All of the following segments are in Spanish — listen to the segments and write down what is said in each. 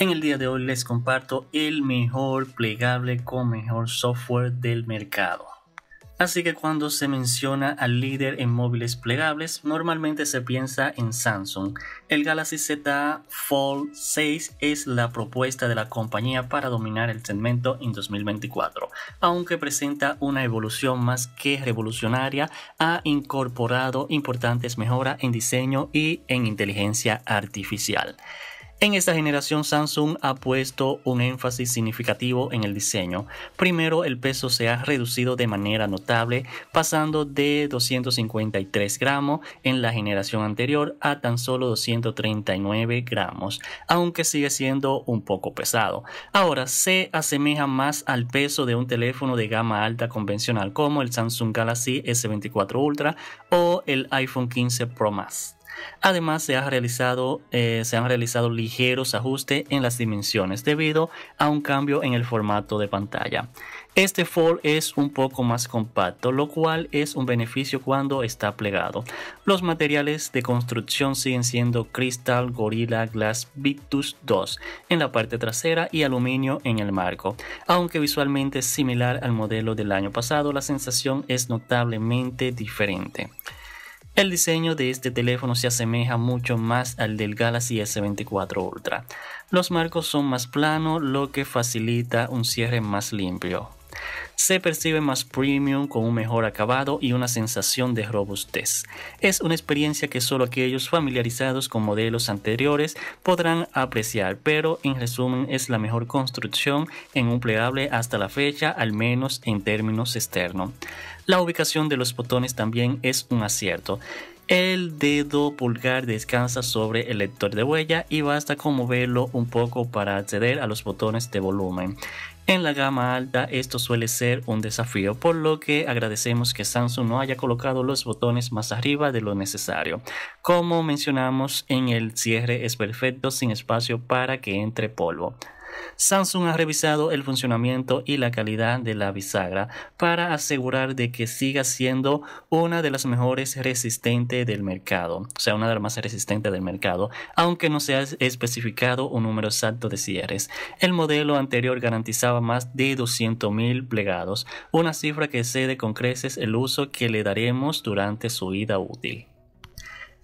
En el día de hoy les comparto el mejor plegable con mejor software del mercado. Así que cuando se menciona al líder en móviles plegables, normalmente se piensa en Samsung. El Galaxy Z Fold 6 es la propuesta de la compañía para dominar el segmento en 2024, aunque presenta una evolución más que revolucionaria, ha incorporado importantes mejoras en diseño y en inteligencia artificial. En esta generación Samsung ha puesto un énfasis significativo en el diseño. Primero, el peso se ha reducido de manera notable, pasando de 253 gramos en la generación anterior a tan solo 239 gramos, aunque sigue siendo un poco pesado. Ahora se asemeja más al peso de un teléfono de gama alta convencional como el Samsung Galaxy S24 Ultra o el iPhone 15 Pro Max. Además, se, ha realizado, eh, han realizado ligeros ajustes en las dimensiones debido a un cambio en el formato de pantalla. Este fold es un poco más compacto, lo cual es un beneficio cuando está plegado. Los materiales de construcción siguen siendo Crystal Gorilla Glass Victus 2 en la parte trasera y aluminio en el marco. Aunque visualmente es similar al modelo del año pasado, la sensación es notablemente diferente. El diseño de este teléfono se asemeja mucho más al del Galaxy S24 Ultra. Los marcos son más planos, lo que facilita un cierre más limpio se percibe más premium con un mejor acabado y una sensación de robustez. Es una experiencia que solo aquellos familiarizados con modelos anteriores podrán apreciar, pero en resumen es la mejor construcción en un plegable hasta la fecha, al menos en términos externos. La ubicación de los botones también es un acierto. El dedo pulgar descansa sobre el lector de huella y basta con moverlo un poco para acceder a los botones de volumen. En la gama alta esto suele ser un desafío, por lo que agradecemos que Samsung no haya colocado los botones más arriba de lo necesario. Como mencionamos en el cierre es perfecto sin espacio para que entre polvo. Samsung ha revisado el funcionamiento y la calidad de la bisagra para asegurar de que siga siendo una de las mejores resistentes del mercado, o sea, una de las más resistentes del mercado, aunque no se ha especificado un número exacto de cierres. El modelo anterior garantizaba más de 200.000 plegados, una cifra que cede con creces el uso que le daremos durante su vida útil.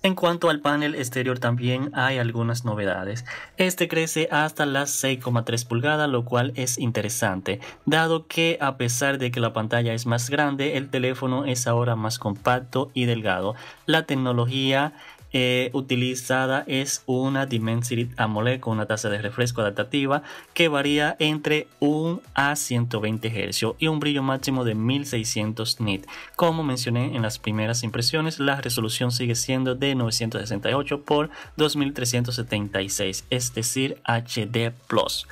En cuanto al panel exterior también hay algunas novedades. Este crece hasta las 6,3 pulgadas, lo cual es interesante, dado que a pesar de que la pantalla es más grande, el teléfono es ahora más compacto y delgado. La tecnología eh, utilizada es una Dimensity AMOLED con una tasa de refresco adaptativa que varía entre 1 a 120 Hz y un brillo máximo de 1600 nit. Como mencioné en las primeras impresiones, la resolución sigue siendo de 968 por 2376, es decir, HD Plus.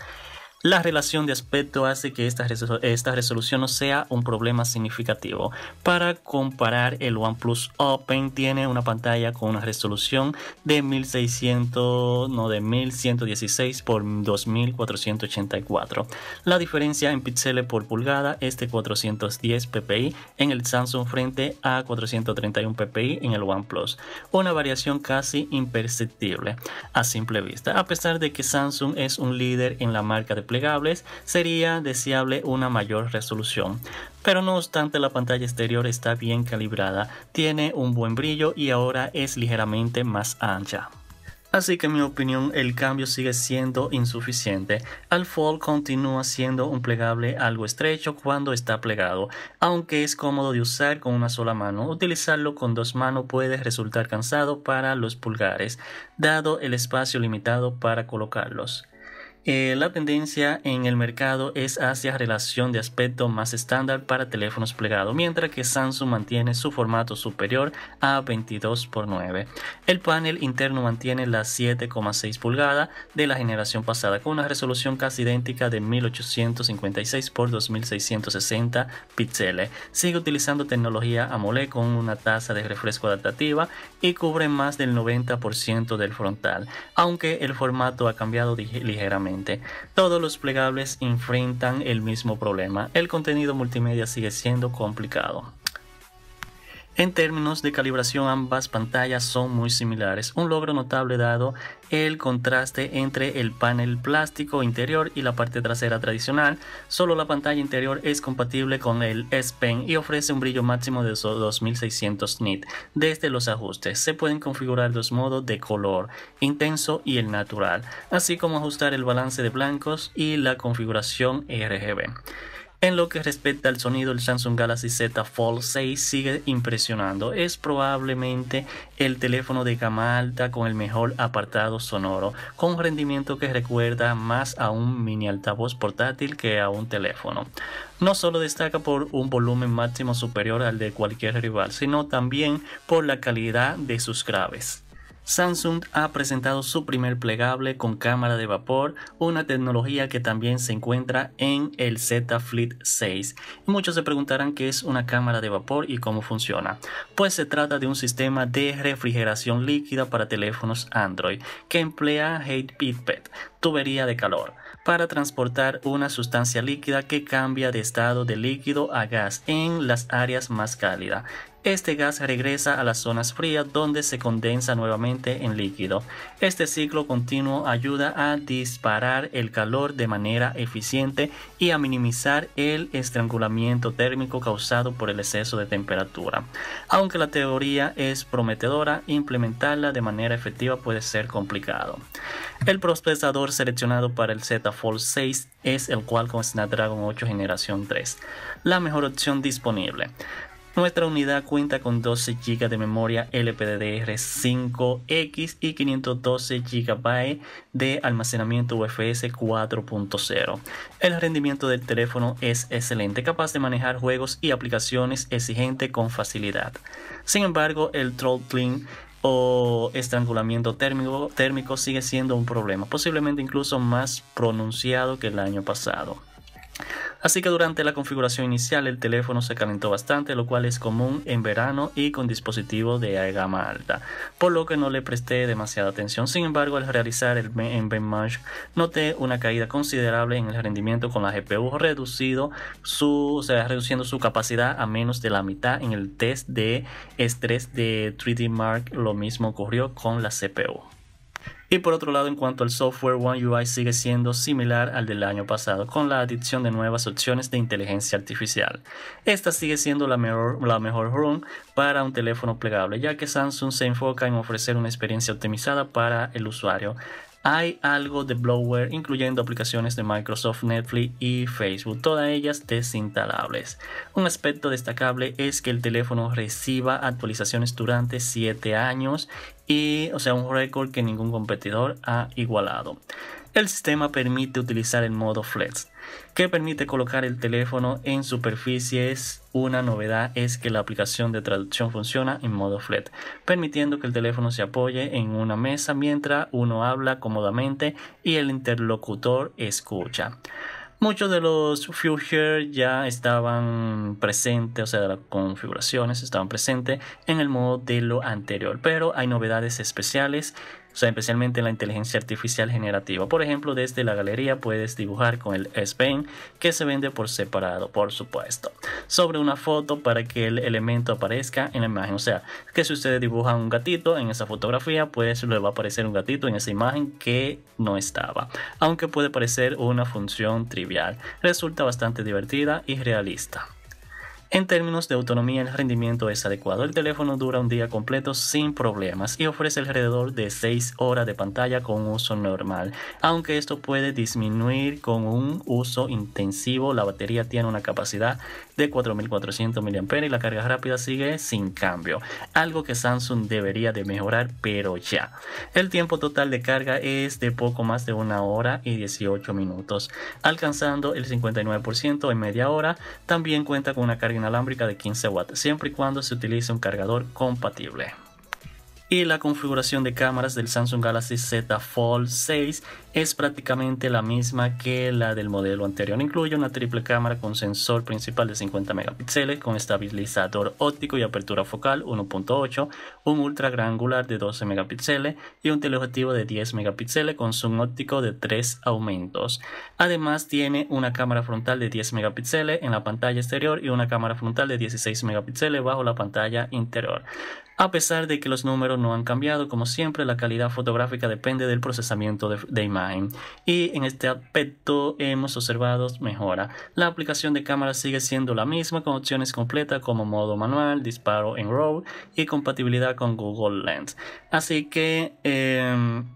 La relación de aspecto hace que esta, esta, resolución no sea un problema significativo. Para comparar, el OnePlus Open tiene una pantalla con una resolución de 1600, no de 1116 por 2484. La diferencia en píxeles por pulgada es de 410 ppi en el Samsung frente a 431 ppi en el OnePlus. Una variación casi imperceptible a simple vista, a pesar de que Samsung es un líder en la marca de plegables, sería deseable una mayor resolución. Pero no obstante la pantalla exterior está bien calibrada, tiene un buen brillo y ahora es ligeramente más ancha. Así que en mi opinión el cambio sigue siendo insuficiente. Al Fold continúa siendo un plegable algo estrecho cuando está plegado, aunque es cómodo de usar con una sola mano. Utilizarlo con dos manos puede resultar cansado para los pulgares, dado el espacio limitado para colocarlos. Eh, la tendencia en el mercado es hacia relación de aspecto más estándar para teléfonos plegados, mientras que Samsung mantiene su formato superior a 22x9. El panel interno mantiene la 7,6 pulgadas de la generación pasada, con una resolución casi idéntica de 1856x2660 píxeles. Sigue utilizando tecnología AMOLED con una tasa de refresco adaptativa y cubre más del 90% del frontal, aunque el formato ha cambiado ligeramente todos los plegables enfrentan el mismo problema. El contenido multimedia sigue siendo complicado. En términos de calibración, ambas pantallas son muy similares, un logro notable dado el contraste entre el panel plástico interior y la parte trasera tradicional. Solo la pantalla interior es compatible con el S Pen y ofrece un brillo máximo de 2600 nit. Desde los ajustes se pueden configurar dos modos de color, intenso y el natural, así como ajustar el balance de blancos y la configuración RGB. En lo que respecta al sonido, el Samsung Galaxy Z Fold 6 sigue impresionando. Es probablemente el teléfono de gama alta con el mejor apartado sonoro, con un rendimiento que recuerda más a un mini altavoz portátil que a un teléfono. No solo destaca por un volumen máximo superior al de cualquier rival, sino también por la calidad de sus graves. Samsung ha presentado su primer plegable con cámara de vapor, una tecnología que también se encuentra en el Z Flip 6. Muchos se preguntarán qué es una cámara de vapor y cómo funciona. Pues se trata de un sistema de refrigeración líquida para teléfonos Android que emplea pipe tubería de calor para transportar una sustancia líquida que cambia de estado de líquido a gas en las áreas más cálidas. Este gas regresa a las zonas frías donde se condensa nuevamente en líquido. Este ciclo continuo ayuda a disparar el calor de manera eficiente y a minimizar el estrangulamiento térmico causado por el exceso de temperatura. Aunque la teoría es prometedora, implementarla de manera efectiva puede ser complicado. El procesador seleccionado para el Z Fold 6 es el cual Qualcomm Snapdragon 8 Generación 3, la mejor opción disponible. Nuestra unidad cuenta con 12 GB de memoria LPDDR5X y 512 GB de almacenamiento UFS 4.0. El rendimiento del teléfono es excelente, capaz de manejar juegos y aplicaciones exigentes con facilidad. Sin embargo, el Troll Clean o estrangulamiento térmico, térmico sigue siendo un problema, posiblemente incluso más pronunciado que el año pasado. Así que durante la configuración inicial el teléfono se calentó bastante, lo cual es común en verano y con dispositivos de gama alta, por lo que no le presté demasiada atención. Sin embargo, al realizar el benchmark noté una caída considerable en el rendimiento con la GPU reducido su, reduciendo su capacidad a menos de la mitad en el test de estrés de 3D Mark. Lo mismo ocurrió con la CPU. Y por otro lado, en cuanto al software, One UI sigue siendo similar al del año pasado, con la adición de nuevas opciones de inteligencia artificial. Esta sigue siendo la mejor, la mejor para un teléfono plegable, ya que Samsung se enfoca en ofrecer una experiencia optimizada para el usuario hay algo de blower, incluyendo aplicaciones de Microsoft, Netflix y Facebook, todas ellas desinstalables. Un aspecto destacable es que el teléfono reciba actualizaciones durante 7 años y, o sea, un récord que ningún competidor ha igualado. El sistema permite utilizar el modo Flex, que permite colocar el teléfono en superficies. Una novedad es que la aplicación de traducción funciona en modo Flex, permitiendo que el teléfono se apoye en una mesa mientras uno habla cómodamente y el interlocutor escucha. Muchos de los features ya estaban presentes, o sea, las configuraciones estaban presentes en el modelo anterior, pero hay novedades especiales o sea, especialmente en la inteligencia artificial generativa. Por ejemplo, desde la galería puedes dibujar con el S que se vende por separado, por supuesto, sobre una foto para que el elemento aparezca en la imagen. O sea, que si ustedes dibujan un gatito en esa fotografía, pues le va a aparecer un gatito en esa imagen que no estaba, aunque puede parecer una función trivial. Resulta bastante divertida y realista. En términos de autonomía, el rendimiento es adecuado. El teléfono dura un día completo sin problemas y ofrece alrededor de 6 horas de pantalla con uso normal. Aunque esto puede disminuir con un uso intensivo, la batería tiene una capacidad de 4400 mAh y la carga rápida sigue sin cambio. Algo que Samsung debería de mejorar, pero ya. El tiempo total de carga es de poco más de una hora y 18 minutos, alcanzando el 59% en media hora. También cuenta con una carga alámbrica de 15 watts, siempre y cuando se utilice un cargador compatible y la configuración de cámaras del Samsung Galaxy Z Fold 6 es prácticamente la misma que la del modelo anterior. Incluye una triple cámara con sensor principal de 50 megapíxeles con estabilizador óptico y apertura focal 1.8, un ultra gran angular de 12 megapíxeles y un teleobjetivo de 10 megapíxeles con zoom óptico de 3 aumentos. Además tiene una cámara frontal de 10 megapíxeles en la pantalla exterior y una cámara frontal de 16 megapíxeles bajo la pantalla interior. A pesar de que los números no han cambiado, como siempre, la calidad fotográfica depende del procesamiento de, imagen y en este aspecto hemos observado mejora. La aplicación de cámara sigue siendo la misma con opciones completas como modo manual, disparo en RAW y compatibilidad con Google Lens. Así que... Em,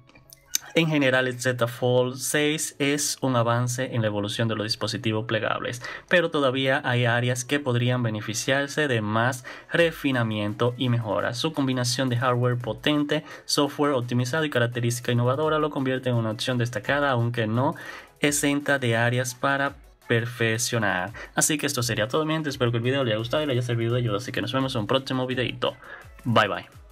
en general, el Z Fold 6 es un avance en la evolución de los dispositivos plegables, pero todavía hay áreas que podrían beneficiarse de más refinamiento y mejora. Su combinación de hardware potente, software optimizado y característica innovadora lo convierte en una opción destacada, aunque no exenta de áreas para perfeccionar. Así que esto sería todo, mi Espero que el video le haya gustado y le haya servido de ayuda. Así que nos vemos en un próximo videito. Bye bye.